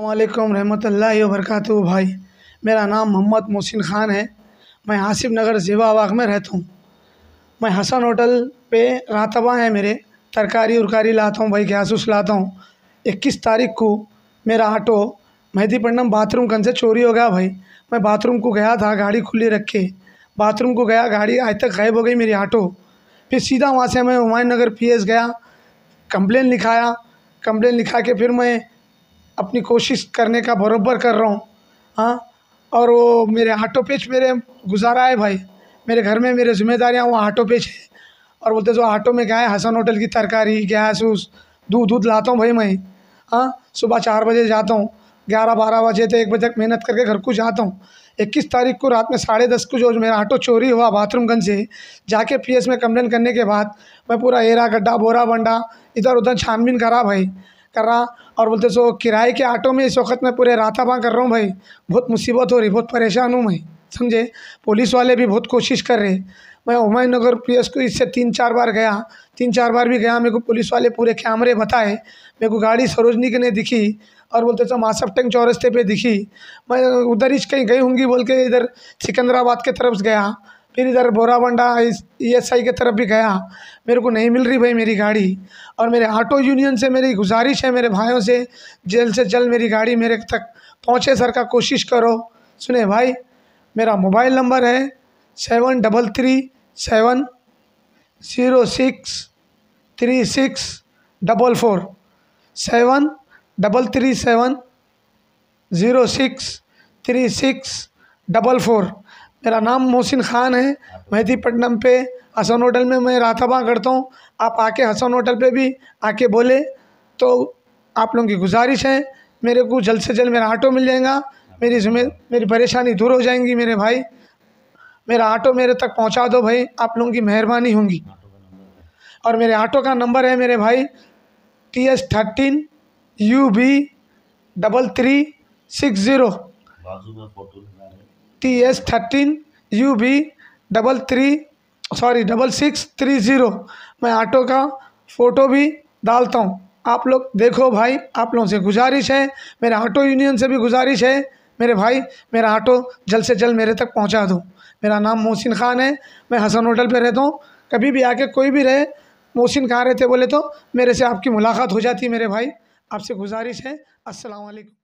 अल्लाम रहमत वरक भाई मेरा नाम मोहम्मद मोहसिन ख़ान है मैं आसिफ़ नगर जीवाबाग में रहता हूँ मैं हसन होटल पे रातबा है मेरे तरकारी उरकारी लाता हूँ भाई गैसूस लाता हूँ इक्कीस तारीख को मेरा ऑटो मेहदीपट्टनम बाथरूम कन से चोरी हो गया भाई मैं बाथरूम को गया था गाड़ी खुली रख के बाथरूम को गया गाड़ी आज तक गायब हो गई मेरी ऑटो फिर सीधा वहाँ से मैं हुमायूं नगर पी गया कंप्लेन लिखाया कंप्लेन लिखा के फिर मैं अपनी कोशिश करने का बरोबर कर रहा हूँ हाँ और वो मेरे आटो पेच मेरे गुजारा है भाई मेरे घर में मेरे जिम्मेदारियाँ वो आटो पेच है और बोलते जो आटो में गए हसन होटल की तरकारी गैस उस दूध दूध लाता हूँ भाई मैं हाँ सुबह चार बजे जाता हूँ ग्यारह बारह बजे तक तो एक बजे तक मेहनत करके घर को जाता हूँ इक्कीस तारीख को रात में साढ़े दस को जो मेरा ऑटो चोरी हुआ बाथरूमगंज से जाके पीएस में कंप्लेन करने के बाद मैं पूरा एरा गड्ढा बोरा बंडा इधर उधर छानबीन करा भाई कर रहा और बोलते सो किराए के ऑटो में इस वक्त मैं पूरे रात बाँ कर रहा हूँ भाई बहुत मुसीबत हो रही बहुत परेशान हूँ मैं समझे पुलिस वाले भी बहुत कोशिश कर रहे मैं हुमायूं नगर पी को इससे तीन चार बार गया तीन चार बार भी गया मेरे को पुलिस वाले पूरे कैमरे बताए मेरे को गाड़ी सरोजनी के ने दिखी और बोलते सो मासफ टंग चौरस्ते पे दिखी मैं उधर ही कहीं गई होंगी बोल के इधर सिकंदराबाद के तरफ गया फिर इधर बोराबंडा आई e की तरफ भी गया मेरे को नहीं मिल रही भाई मेरी गाड़ी और मेरे ऑटो यूनियन से मेरी गुजारिश है मेरे भाइयों से जल्द से जल्द मेरी गाड़ी मेरे तक पहुँचे सर का कोशिश करो सुने भाई मेरा मोबाइल नंबर है seven double three seven zero six three six double four seven double three seven zero six three six double four मेरा नाम मोहसिन ख़ान है मेहदीपट्टनम पे हसन होटल में मैं रातबा करता हूँ आप आके हसन होटल पे भी आके बोले तो आप लोगों की गुजारिश है मेरे को जल्द से जल्द मेरा ऑटो मिल जाएगा मेरी मेरी परेशानी दूर हो जाएंगी मेरे भाई मेरा ऑटो मेरे तक पहुँचा दो भाई आप लोगों की मेहरबानी होंगी और मेरे ऑटो का नंबर है मेरे भाई T S thirteen U B double three six zero T S thirteen U B double three sorry double six three zero मैं ऑटो का फ़ोटो भी डालता हूँ आप लोग देखो भाई आप लोगों से गुजारिश है मेरे ऑटो यूनियन से भी गुजारिश है मेरे भाई मेरा ऑटो जल्द से जल्द मेरे तक पहुँचा दो मेरा नाम मोहसिन ख़ान है मैं हसन होटल पर रहता हूँ कभी भी आके कोई भी रहे मोहसिन कहाँ रहते बोले तो मेरे से आपकी मुलाकात हो जाती मेरे भाई आपसे गुजारिश है असलकम